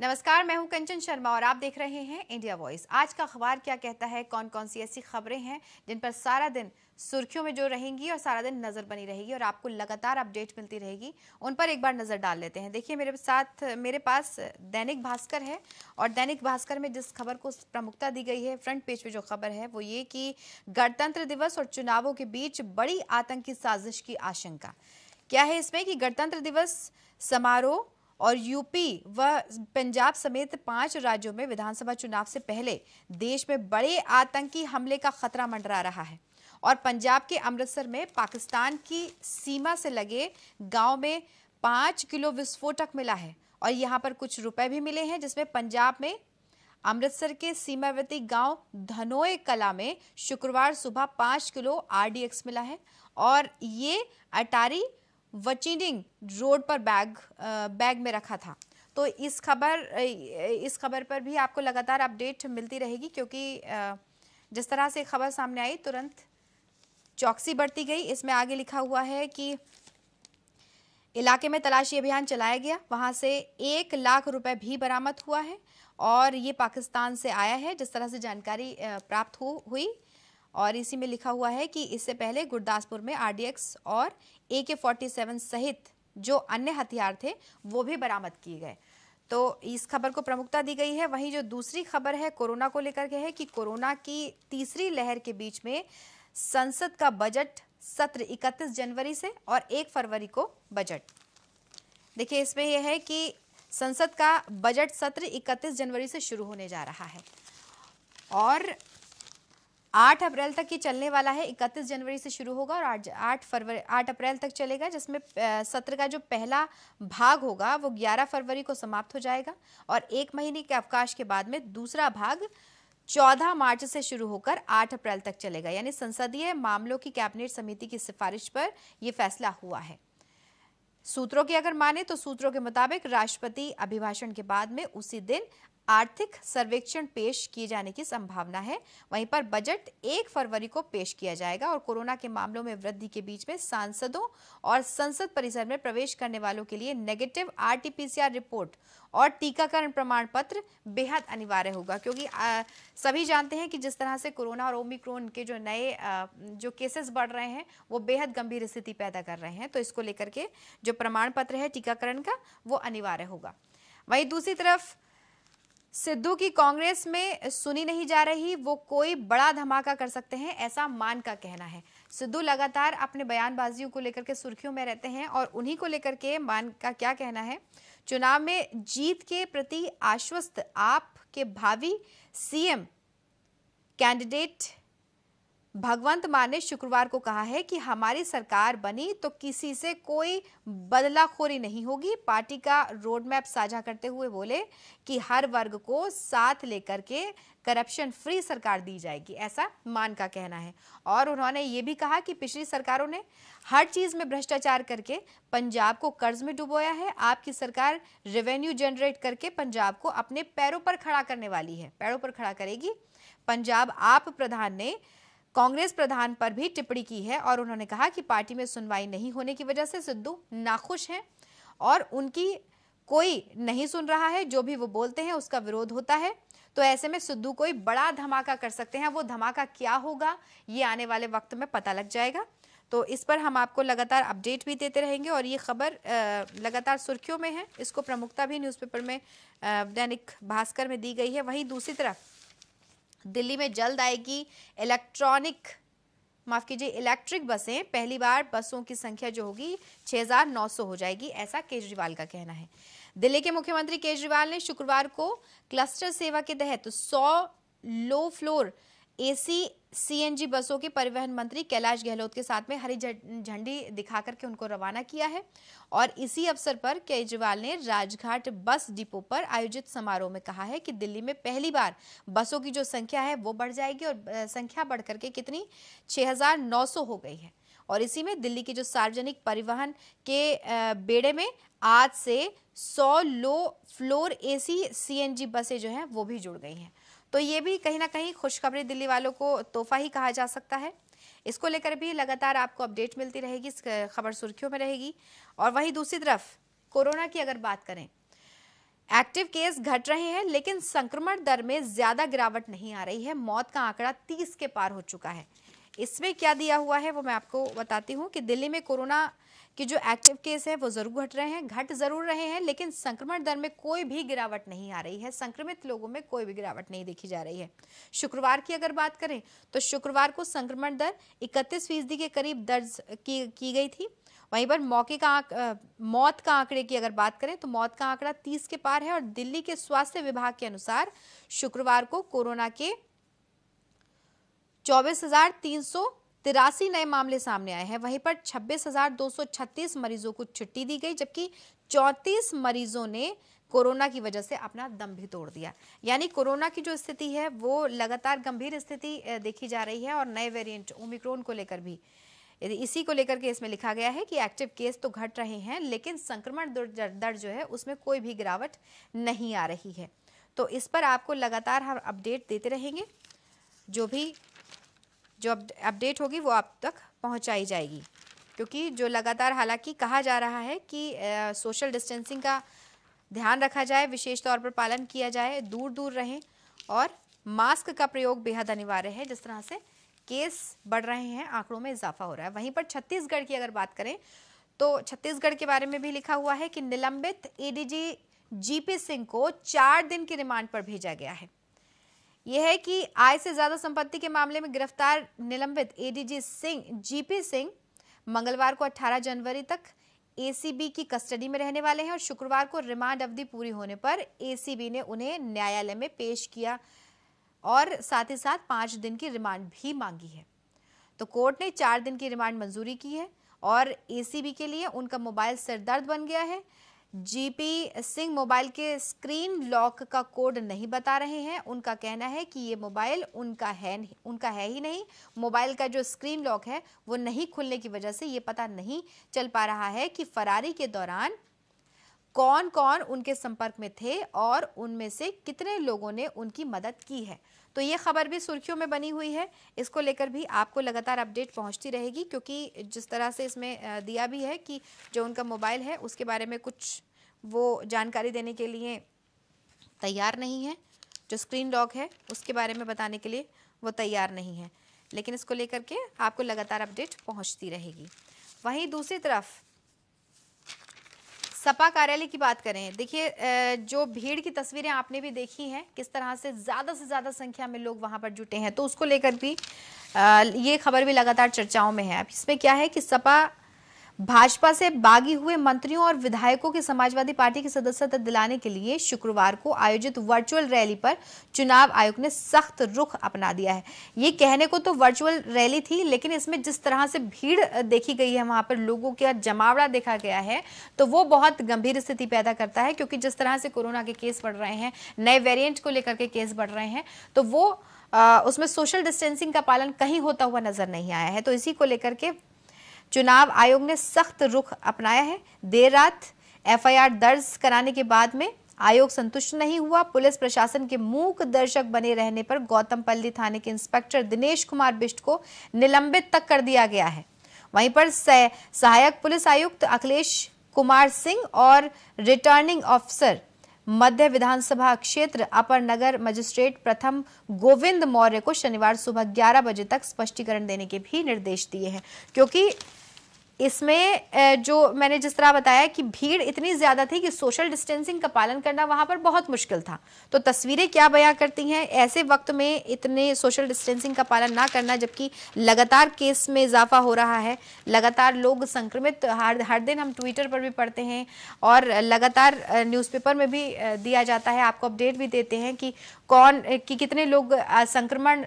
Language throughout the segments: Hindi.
नमस्कार मैं हूं कंचन शर्मा और आप देख रहे हैं इंडिया वॉइस आज का अखबार क्या कहता है कौन कौन सी ऐसी खबरें हैं जिन पर सारा दिन सुर्खियों में जो रहेंगी और सारा दिन नजर बनी रहेगी और आपको लगातार अपडेट मिलती रहेगी उन पर एक बार नजर डाल लेते हैं देखिए मेरे साथ मेरे पास दैनिक भास्कर है और दैनिक भास्कर में जिस खबर को प्रमुखता दी गई है फ्रंट पेज पे जो खबर है वो ये कि गणतंत्र दिवस और चुनावों के बीच बड़ी आतंकी साजिश की आशंका क्या है इसमें कि गणतंत्र दिवस समारोह और यूपी व पंजाब समेत पांच राज्यों में विधानसभा चुनाव से पहले देश में बड़े आतंकी हमले का खतरा मंडरा रहा है और पंजाब के अमृतसर में पाकिस्तान की सीमा से लगे गांव में पाँच किलो विस्फोटक मिला है और यहाँ पर कुछ रुपए भी मिले हैं जिसमें पंजाब में अमृतसर के सीमावर्ती गांव धनोए कला में शुक्रवार सुबह पाँच किलो आरडीएक्स मिला है और ये अटारी वचिडिंग रोड पर बैग बैग में रखा था तो इस खबर इस खबर पर भी आपको लगातार अपडेट मिलती रहेगी क्योंकि जिस तरह से खबर सामने आई तुरंत चौकसी बढ़ती गई इसमें आगे लिखा हुआ है कि इलाके में तलाशी अभियान चलाया गया वहां से एक लाख रुपए भी बरामद हुआ है और ये पाकिस्तान से आया है जिस तरह से जानकारी प्राप्त हो हुई और इसी में लिखा हुआ है कि इससे पहले गुरदासपुर में आरडीएक्स और ए के फोर्टी सेवन सहित जो अन्य हथियार थे वो भी बरामद किए गए तो इस खबर को प्रमुखता दी गई है वहीं जो दूसरी खबर है कोरोना को लेकर के है कि कोरोना की तीसरी लहर के बीच में संसद का बजट सत्र 31 जनवरी से और 1 फरवरी को बजट देखिए इसमें यह है कि संसद का बजट सत्र 31 जनवरी से शुरू होने जा रहा है और आठ अप्रैल तक ये चलने वाला है इकतीस जनवरी से शुरू होगा और आठ आठ फरवरी आठ अप्रैल तक चलेगा जिसमें सत्र का जो पहला भाग होगा वो ग्यारह फरवरी को समाप्त हो जाएगा और एक महीने के अवकाश के बाद में दूसरा भाग चौदह मार्च से शुरू होकर आठ अप्रैल तक चलेगा यानी संसदीय मामलों की कैबिनेट समिति की सिफारिश पर यह फैसला हुआ है सूत्रों की अगर माने तो सूत्रों के मुताबिक राष्ट्रपति अभिभाषण के बाद में उसी दिन आर्थिक सर्वेक्षण पेश किए जाने की संभावना है वहीं पर बजट एक फरवरी को पेश किया जाएगा और कोरोना के मामलों में वृद्धि के बीच में सांसदों और संसद परिसर में प्रवेश करने वालों के लिए नेगेटिव आरटीपीसीआर रिपोर्ट और टीकाकरण प्रमाण पत्र बेहद अनिवार्य होगा क्योंकि आ, सभी जानते हैं कि जिस तरह से कोरोना और ओमिक्रोन के जो नए आ, जो केसेस बढ़ रहे हैं वो बेहद गंभीर स्थिति पैदा कर रहे हैं तो इसको लेकर के जो प्रमाण पत्र है टीकाकरण का वो अनिवार्य होगा वहीं दूसरी तरफ सिद्धू की कांग्रेस में सुनी नहीं जा रही वो कोई बड़ा धमाका कर सकते हैं ऐसा मान का कहना है सिद्धू लगातार अपने बयानबाजियों को लेकर के सुर्खियों में रहते हैं और उन्हीं को लेकर के मान का क्या कहना है चुनाव में जीत के प्रति आश्वस्त आप के भावी सीएम कैंडिडेट भगवंत मान ने शुक्रवार को कहा है कि हमारी सरकार बनी तो किसी से कोई बदलाखोरी नहीं होगी पार्टी का रोड मैप साझा करते हुए बोले कि हर वर्ग को साथ लेकर के करप्शन फ्री सरकार दी जाएगी ऐसा मान का कहना है और उन्होंने ये भी कहा कि पिछली सरकारों ने हर चीज में भ्रष्टाचार करके पंजाब को कर्ज में डुबोया है आपकी सरकार रेवेन्यू जनरेट करके पंजाब को अपने पैरों पर खड़ा करने वाली है पैरों पर खड़ा करेगी पंजाब आप प्रधान ने कांग्रेस प्रधान पर भी टिप्पणी की है और उन्होंने कहा कि पार्टी में सुनवाई नहीं होने की वजह से सिद्धू नाखुश हैं और उनकी कोई नहीं सुन रहा है जो भी वो बोलते हैं उसका विरोध होता है तो ऐसे में सिद्धू कोई बड़ा धमाका कर सकते हैं वो धमाका क्या होगा ये आने वाले वक्त में पता लग जाएगा तो इस पर हम आपको लगातार अपडेट भी देते रहेंगे और ये खबर लगातार सुर्खियों में है इसको प्रमुखता भी न्यूज़पेपर में दैनिक भास्कर में दी गई है वहीं दूसरी तरफ दिल्ली में जल्द आएगी इलेक्ट्रॉनिक माफ कीजिए इलेक्ट्रिक बसें पहली बार बसों की संख्या जो होगी 6,900 हो जाएगी ऐसा केजरीवाल का कहना है दिल्ली के मुख्यमंत्री केजरीवाल ने शुक्रवार को क्लस्टर सेवा के तहत 100 लो फ्लोर एसी सीएनजी बसों के परिवहन मंत्री कैलाश गहलोत के साथ में हरी झंडी दिखा करके उनको रवाना किया है और इसी अवसर पर केजरीवाल ने राजघाट बस डिपो पर आयोजित समारोह में कहा है कि दिल्ली में पहली बार बसों की जो संख्या है वो बढ़ जाएगी और संख्या बढ़ करके कितनी 6,900 हो गई है और इसी में दिल्ली की जो सार्वजनिक परिवहन के बेड़े में आज से 100 लो फ्लोर एसी सीएनजी बसें जो हैं वो भी जुड़ गई हैं तो ये भी कहीं ना कहीं खुशखबरी दिल्ली वालों को तोहफा ही कहा जा सकता है इसको लेकर भी लगातार आपको अपडेट मिलती रहेगी खबर सुर्खियों में रहेगी और वहीं दूसरी तरफ कोरोना की अगर बात करें एक्टिव केस घट रहे हैं लेकिन संक्रमण दर में ज्यादा गिरावट नहीं आ रही है मौत का आंकड़ा तीस के पार हो चुका है इसमें क्या दिया हुआ है वो मैं आपको बताती हूँ कि दिल्ली में कोरोना कि जो एक्टिव केस हैं वो ज़रूर घट रहे हैं घट ज़रूर रहे हैं लेकिन संक्रमण दर में कोई भी गिरावट नहीं आ रही है संक्रमित लोगों में कोई भी गिरावट नहीं देखी जा रही है शुक्रवार की अगर बात करें तो शुक्रवार को संक्रमण दर इकतीस फीसदी के करीब दर्ज की, की गई थी वहीं पर मौके का आ, मौत का आंकड़े की अगर बात करें तो मौत का आंकड़ा तीस के पार है और दिल्ली के स्वास्थ्य विभाग के अनुसार शुक्रवार को कोरोना के चौबीस हजार तीन सौ तिरासी नए मामले सामने आए हैं वहीं पर 26,236 मरीजों को छुट्टी दी गई जबकि 34 मरीजों ने कोरोना की वजह से अपना दम भी तोड़ दिया यानी कोरोना की जो स्थिति है वो लगातार गंभीर स्थिति देखी जा रही है और नए वेरिएंट ओमिक्रोन को लेकर भी इसी को लेकर के इसमें लिखा गया है कि एक्टिव केस तो घट रहे हैं लेकिन संक्रमण दर जो है उसमें कोई भी गिरावट नहीं आ रही है तो इस पर आपको लगातार हम अपडेट देते रहेंगे जो भी जो अपडेट होगी वो आप तक पहुँचाई जाएगी क्योंकि जो लगातार हालांकि कहा जा रहा है कि सोशल डिस्टेंसिंग का ध्यान रखा जाए विशेष तौर पर पालन किया जाए दूर दूर रहें और मास्क का प्रयोग बेहद अनिवार्य है जिस तरह से केस बढ़ रहे हैं आंकड़ों में इजाफा हो रहा है वहीं पर छत्तीसगढ़ की अगर बात करें तो छत्तीसगढ़ के बारे में भी लिखा हुआ है कि निलंबित एडीजी जीपी सिंह को चार दिन के रिमांड पर भेजा गया है यह है कि आय से ज्यादा संपत्ति के मामले में गिरफ्तार निलंबित एडीजी सिंह जीपी सिंह मंगलवार को 18 जनवरी तक एसीबी की कस्टडी में रहने वाले हैं और शुक्रवार को रिमांड अवधि पूरी होने पर एसीबी ने उन्हें न्यायालय में पेश किया और साथ ही साथ पांच दिन की रिमांड भी मांगी है तो कोर्ट ने चार दिन की रिमांड मंजूरी की है और एसीबी के लिए उनका मोबाइल सिरदर्द बन गया है जीपी सिंह मोबाइल के स्क्रीन लॉक का कोड नहीं बता रहे हैं उनका कहना है कि ये मोबाइल उनका है उनका है ही नहीं मोबाइल का जो स्क्रीन लॉक है वो नहीं खुलने की वजह से ये पता नहीं चल पा रहा है कि फरारी के दौरान कौन कौन उनके संपर्क में थे और उनमें से कितने लोगों ने उनकी मदद की है तो ये खबर भी सुर्खियों में बनी हुई है इसको लेकर भी आपको लगातार अपडेट पहुंचती रहेगी क्योंकि जिस तरह से इसमें दिया भी है कि जो उनका मोबाइल है उसके बारे में कुछ वो जानकारी देने के लिए तैयार नहीं है जो स्क्रीन लॉक है उसके बारे में बताने के लिए वो तैयार नहीं है लेकिन इसको लेकर के आपको लगातार अपडेट पहुँचती रहेगी वहीं दूसरी तरफ सपा कार्यालय की बात करें देखिए जो भीड़ की तस्वीरें आपने भी देखी हैं किस तरह से ज़्यादा से ज़्यादा संख्या में लोग वहाँ पर जुटे हैं तो उसको लेकर भी ये खबर भी लगातार चर्चाओं में है अब इसमें क्या है कि सपा भाजपा से बागी हुए मंत्रियों और विधायकों की समाजवादी पार्टी की सदस्यता दिलाने के लिए शुक्रवार को आयोजित वर्चुअल रैली पर चुनाव आयोग ने सख्त रुख अपना दिया है ये कहने को तो वर्चुअल रैली थी लेकिन इसमें जिस तरह से भीड़ देखी गई है वहां पर लोगों का जमावड़ा देखा गया है तो वो बहुत गंभीर स्थिति पैदा करता है क्योंकि जिस तरह से कोरोना के केस बढ़ रहे हैं नए वेरियंट को लेकर के केस बढ़ रहे हैं तो वो आ, उसमें सोशल डिस्टेंसिंग का पालन कहीं होता हुआ नजर नहीं आया है तो इसी को लेकर के चुनाव आयोग ने सख्त रुख अपनाया है देर रात एफआईआर दर्ज कराने के बाद में आयोग संतुष्ट नहीं हुआ पुलिस प्रशासन के मूक दर्शक बने रहने पर गौतमपल्ली थाने के इंस्पेक्टर दिनेश कुमार बिष्ट को निलंबित तक कर दिया गया है वहीं पर सहायक पुलिस आयुक्त अखिलेश कुमार सिंह और रिटर्निंग ऑफिसर मध्य विधानसभा क्षेत्र अपर नगर मजिस्ट्रेट प्रथम गोविंद मौर्य को शनिवार सुबह ग्यारह बजे तक स्पष्टीकरण देने के भी निर्देश दिए हैं क्योंकि इसमें जो मैंने जिस तरह बताया कि भीड़ इतनी ज़्यादा थी कि सोशल डिस्टेंसिंग का पालन करना वहां पर बहुत मुश्किल था तो तस्वीरें क्या बयां करती हैं ऐसे वक्त में इतने सोशल डिस्टेंसिंग का पालन ना करना जबकि लगातार केस में इजाफा हो रहा है लगातार लोग संक्रमित हर हर दिन हम ट्विटर पर भी पढ़ते हैं और लगातार न्यूज़पेपर में भी दिया जाता है आपको अपडेट भी देते हैं कि कौन कि कितने लोग संक्रमण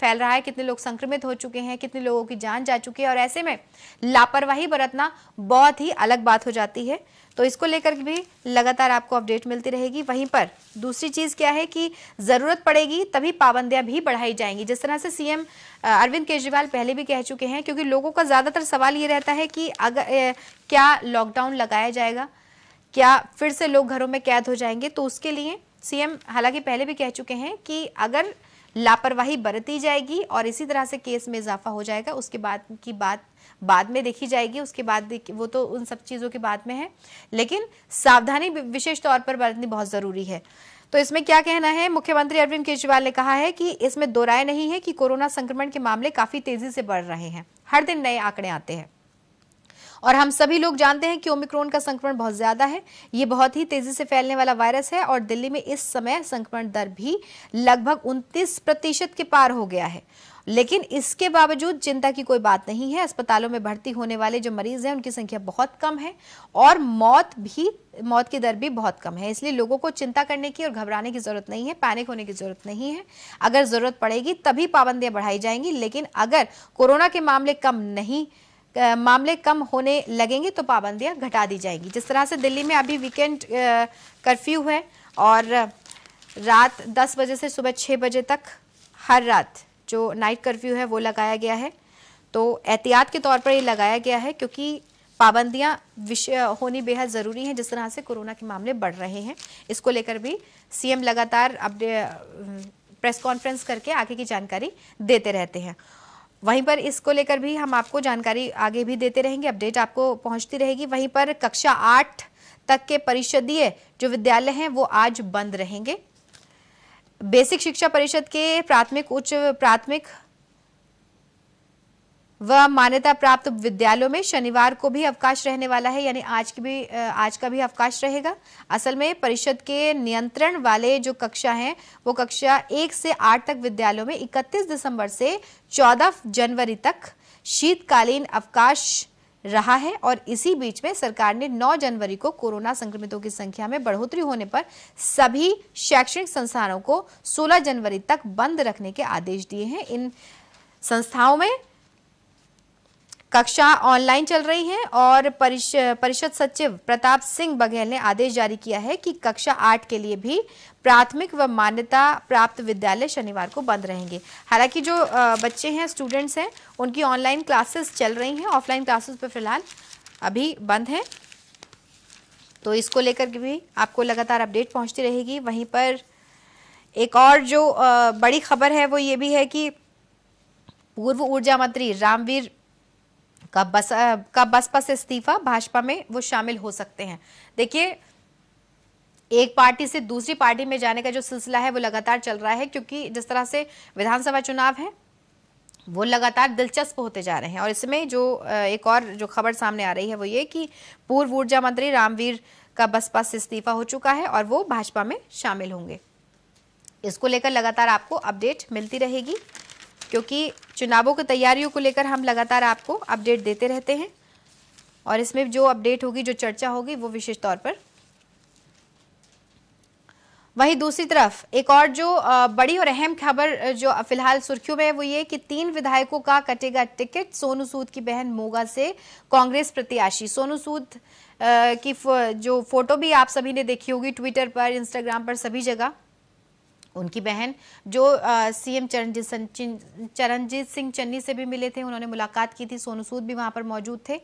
फैल रहा है कितने लोग संक्रमित हो चुके हैं कितने लोगों की जान जा चुकी है और ऐसे में लापरवाही लापरवाही बरतना बहुत ही अलग बात हो जाती है तो इसको लेकर भी लगातार आपको अपडेट मिलती रहेगी वहीं पर दूसरी चीज़ क्या है कि ज़रूरत पड़ेगी तभी पाबंदियां भी बढ़ाई जाएंगी जिस तरह से सीएम अरविंद केजरीवाल पहले भी कह चुके हैं क्योंकि लोगों का ज़्यादातर सवाल ये रहता है कि अगर क्या लॉकडाउन लगाया जाएगा क्या फिर से लोग घरों में कैद हो जाएंगे तो उसके लिए सीएम हालांकि पहले भी कह चुके हैं कि अगर लापरवाही बरती जाएगी और इसी तरह से केस में इजाफा हो जाएगा उसके बाद की बात बाद में देखी जाएगी उसके बाद वो तो उन सब चीज़ों के बाद में है लेकिन सावधानी विशेष तौर पर बरतनी बहुत ज़रूरी है तो इसमें क्या कहना है मुख्यमंत्री अरविंद केजरीवाल ने कहा है कि इसमें दो राय नहीं है कि कोरोना संक्रमण के मामले काफ़ी तेज़ी से बढ़ रहे हैं हर दिन नए आंकड़े आते हैं और हम सभी लोग जानते हैं कि ओमिक्रोन का संक्रमण बहुत ज़्यादा है ये बहुत ही तेज़ी से फैलने वाला वायरस है और दिल्ली में इस समय संक्रमण दर भी लगभग उनतीस प्रतिशत के पार हो गया है लेकिन इसके बावजूद चिंता की कोई बात नहीं है अस्पतालों में भर्ती होने वाले जो मरीज हैं उनकी संख्या बहुत कम है और मौत भी मौत की दर भी बहुत कम है इसलिए लोगों को चिंता करने की और घबराने की ज़रूरत नहीं है पैनिक होने की ज़रूरत नहीं है अगर ज़रूरत पड़ेगी तभी पाबंदियां बढ़ाई जाएंगी लेकिन अगर कोरोना के मामले कम नहीं मामले कम होने लगेंगे तो पाबंदियां घटा दी जाएंगी जिस तरह से दिल्ली में अभी वीकेंड कर्फ्यू है और रात 10 बजे से सुबह 6 बजे तक हर रात जो नाइट कर्फ्यू है वो लगाया गया है तो एहतियात के तौर पर ये लगाया गया है क्योंकि पाबंदियां विषय होनी बेहद ज़रूरी हैं जिस तरह से कोरोना के मामले बढ़ रहे हैं इसको लेकर भी सीएम लगातार अपने प्रेस कॉन्फ्रेंस करके आगे की जानकारी देते रहते हैं वहीं पर इसको लेकर भी हम आपको जानकारी आगे भी देते रहेंगे अपडेट आपको पहुंचती रहेगी वहीं पर कक्षा आठ तक के परिषदीय जो विद्यालय हैं वो आज बंद रहेंगे बेसिक शिक्षा परिषद के प्राथमिक उच्च प्राथमिक व मान्यता प्राप्त विद्यालयों में शनिवार को भी अवकाश रहने वाला है यानी आज की भी आज का भी अवकाश रहेगा असल में परिषद के नियंत्रण वाले जो कक्षा हैं वो कक्षा एक से आठ तक विद्यालयों में 31 दिसंबर से 14 जनवरी तक शीतकालीन अवकाश रहा है और इसी बीच में सरकार ने 9 जनवरी को कोरोना संक्रमितों की संख्या में बढ़ोतरी होने पर सभी शैक्षणिक संस्थानों को सोलह जनवरी तक बंद रखने के आदेश दिए हैं इन संस्थाओं में कक्षा ऑनलाइन चल रही है और परिष परिषद सचिव प्रताप सिंह बघेल ने आदेश जारी किया है कि कक्षा आठ के लिए भी प्राथमिक व मान्यता प्राप्त विद्यालय शनिवार को बंद रहेंगे हालांकि जो बच्चे हैं स्टूडेंट्स हैं उनकी ऑनलाइन क्लासेस चल रही हैं ऑफलाइन क्लासेस पर फिलहाल अभी बंद हैं तो इसको लेकर भी आपको लगातार अपडेट पहुंचती रहेगी वहीं पर एक और जो बड़ी खबर है वो ये भी है कि पूर्व ऊर्जा मंत्री रामवीर का बस का बसपा से इस्तीफा भाजपा में वो शामिल हो सकते हैं देखिए एक पार्टी से दूसरी पार्टी में जाने का जो सिलसिला है वो लगातार चल रहा है क्योंकि जिस तरह से विधानसभा चुनाव है वो लगातार दिलचस्प होते जा रहे हैं और इसमें जो एक और जो खबर सामने आ रही है वो ये कि पूर्व ऊर्जा मंत्री रामवीर का बसपा से इस्तीफा हो चुका है और वो भाजपा में शामिल होंगे इसको लेकर लगातार आपको अपडेट मिलती रहेगी क्योंकि चुनावों की तैयारियों को लेकर हम लगातार आपको अपडेट देते रहते हैं और इसमें जो अपडेट होगी जो चर्चा होगी वो विशेष तौर पर वहीं दूसरी तरफ एक और जो बड़ी और अहम खबर जो फिलहाल सुर्खियों में है वो ये कि तीन विधायकों का कटेगा टिकट सोनू सूद की बहन मोगा से कांग्रेस प्रत्याशी सोनू सूद की जो फोटो भी आप सभी ने देखी होगी ट्विटर पर इंस्टाग्राम पर सभी जगह उनकी बहन जो सीएम चरणजीत चरणजीत सिंह चन्नी से भी मिले थे उन्होंने मुलाकात की थी सोनू सूद भी वहां पर मौजूद थे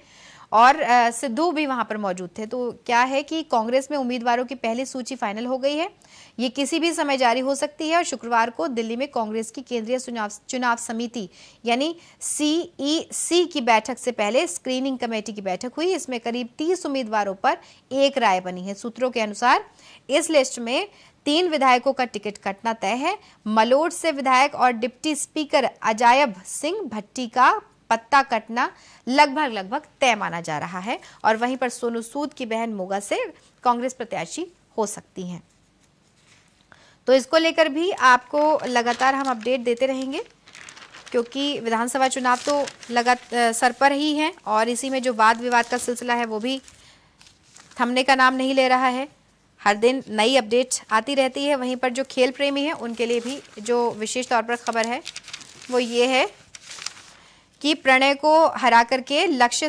और सिद्धू भी वहां पर मौजूद थे तो क्या है कि कांग्रेस में उम्मीदवारों की पहली सूची फाइनल हो गई है ये किसी भी समय जारी हो सकती है और शुक्रवार को दिल्ली में कांग्रेस की केंद्रीय चुनाव चुनाव समिति यानी सीईसी e की बैठक से पहले स्क्रीनिंग कमेटी की बैठक हुई इसमें करीब तीस उम्मीदवारों पर एक राय बनी है सूत्रों के अनुसार इस लिस्ट में तीन विधायकों का टिकट कटना तय है मलोड से विधायक और डिप्टी स्पीकर अजायब सिंह भट्टी का पत्ता कटना लगभग लगभग तय माना जा रहा है और वहीं पर सोनू सूद की बहन मोगा से कांग्रेस प्रत्याशी हो सकती हैं तो इसको लेकर भी आपको लगातार हम अपडेट देते रहेंगे क्योंकि विधानसभा चुनाव तो लगा सर पर ही है और इसी में जो वाद विवाद का सिलसिला है वो भी थमने का नाम नहीं ले रहा है हर दिन नई अपडेट आती रहती है वहीं पर जो खेल प्रेमी हैं उनके लिए भी जो विशेष तौर पर खबर है वो ये है कि प्रणय को हरा करके लक्ष्य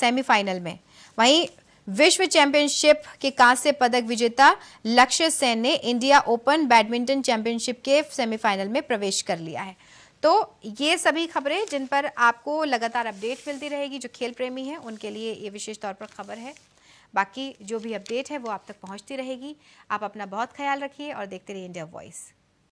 सेमीफाइनल में वहीं विश्व चैंपियनशिप के कांस्य पदक विजेता लक्ष्य सेन ने इंडिया ओपन बैडमिंटन चैंपियनशिप के सेमीफाइनल में प्रवेश कर लिया है तो ये सभी खबरें जिन पर आपको लगातार अपडेट मिलती रहेगी जो खेल प्रेमी हैं उनके लिए ये विशेष तौर पर खबर है बाकी जो भी अपडेट है वो आप तक पहुँचती रहेगी आप अपना बहुत ख्याल रखिए और देखते रहिए इंडिया वॉइस